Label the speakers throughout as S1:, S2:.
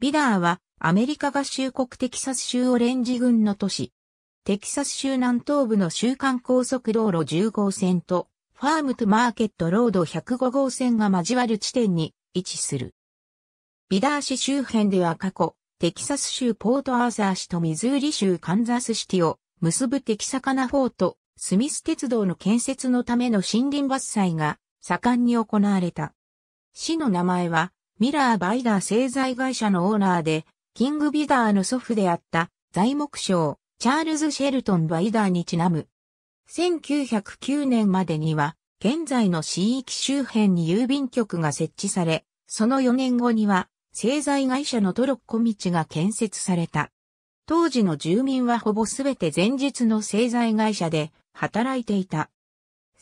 S1: ビダーはアメリカ合衆国テキサス州オレンジ郡の都市。テキサス州南東部の週間高速道路10号線とファームとマーケットロード105号線が交わる地点に位置する。ビダー市周辺では過去、テキサス州ポートアーサー市とミズーリ州カンザスシティを結ぶテキサカナフォート、スミス鉄道の建設のための森林伐採が盛んに行われた。市の名前はミラー・バイダー製材会社のオーナーで、キング・ビダーの祖父であった材木商、チャールズ・シェルトン・バイダーにちなむ。1909年までには、現在の市域周辺に郵便局が設置され、その4年後には、製材会社のトロッコ道が建設された。当時の住民はほぼすべて前日の製材会社で働いていた。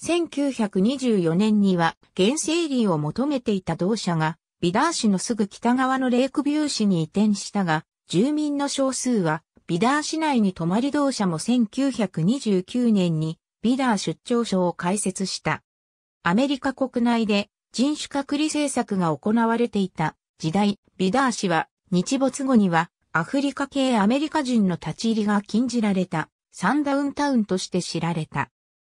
S1: 1924年には原生林を求めていた同社がビダー市のすぐ北側のレイクビュー市に移転したが、住民の少数は、ビダー市内に泊まり同社も1929年にビダー出張所を開設した。アメリカ国内で人種隔離政策が行われていた時代、ビダー市は日没後にはアフリカ系アメリカ人の立ち入りが禁じられたサンダウンタウンとして知られた。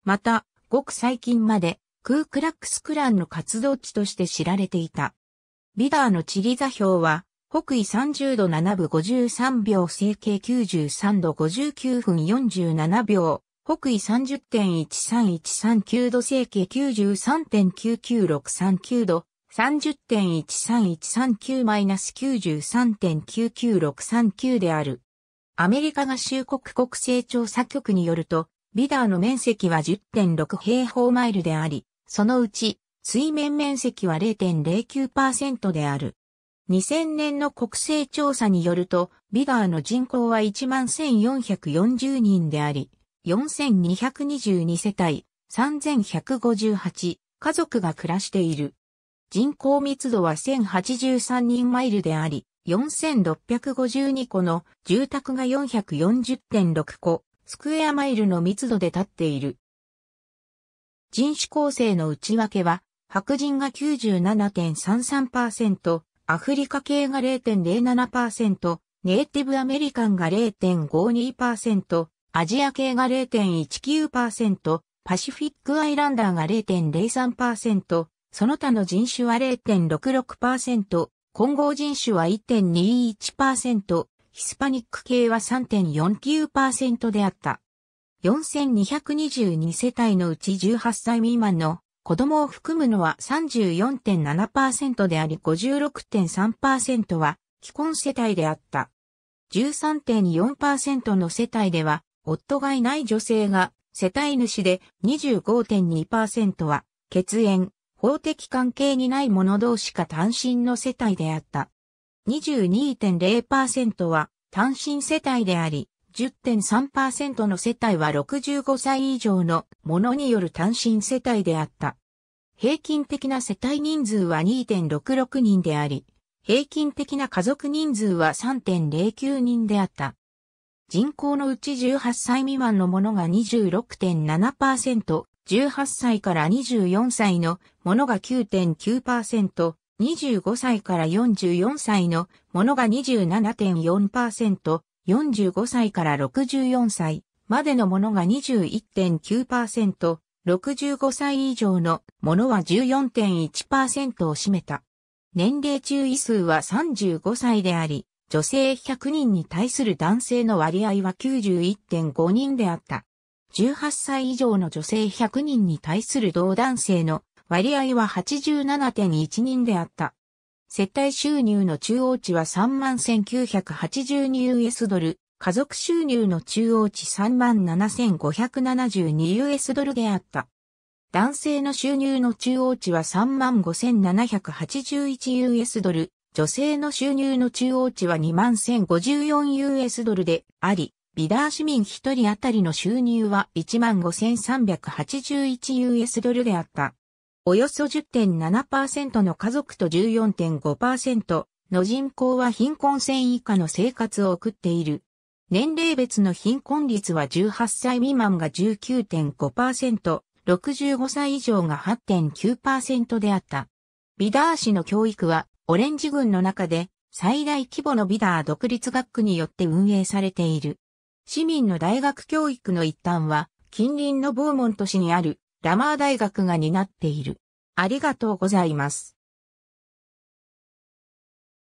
S1: また、ごく最近までクークラックスクランの活動地として知られていた。ビダーの地理座標は、北緯30度7分53秒整形93度59分47秒、北緯30.13139度整形93.99639度、30.13139-93.99639である。アメリカ合衆国国勢調査局によると、ビダーの面積は10.6平方マイルであり、そのうち水面面積は0.09%である。2000年の国勢調査によると、ビガーの人口は11,440人であり、4,222世帯、3,158家族が暮らしている。人口密度は1083人マイルであり、4652個の住宅が440.6個、スクエアマイルの密度で立っている。人種構成の内訳は、白人が97.33%、アフリカ系が0.07%、ネイティブアメリカンが0.52%、アジア系が0.19%、パシフィックアイランダーが0.03%、その他の人種は0.66%、混合人種は1.21%、ヒスパニック系は3.49%であった。4222世帯のうち18歳未満の子供を含むのは34.7%であり56.3%は既婚世帯であった。13.4%の世帯では、夫がいない女性が世帯主で25.2%は、血縁、法的関係にない者同士か単身の世帯であった。22.0%は単身世帯であり、10.3%の世帯は65歳以上のものによる単身世帯であった。平均的な世帯人数は2.66人であり、平均的な家族人数は3.09人であった。人口のうち18歳未満のものが26.7%、18歳から24歳のものが9.9%、25歳から44歳のものが27.4%、45歳から64歳までのものが21.9%、65歳以上のものは14.1%を占めた。年齢注意数は35歳であり、女性100人に対する男性の割合は91.5人であった。18歳以上の女性100人に対する同男性の割合は87.1人であった。世帯収入の中央値は 31,982US ドル、家族収入の中央値 37,572US ドルであった。男性の収入の中央値は 35,781US ドル、女性の収入の中央値は 21,054US ドルであり、ビダー市民1人当たりの収入は 15,381US ドルであった。およそ10.7%の家族と14.5%の人口は貧困線以下の生活を送っている。年齢別の貧困率は18歳未満が19.5%、65歳以上が8.9%であった。ビダー市の教育は、オレンジ軍の中で最大規模のビダー独立学区によって運営されている。市民の大学教育の一端は、近隣のボーモント市にあるラマー大学が担っている。ありがとうございます。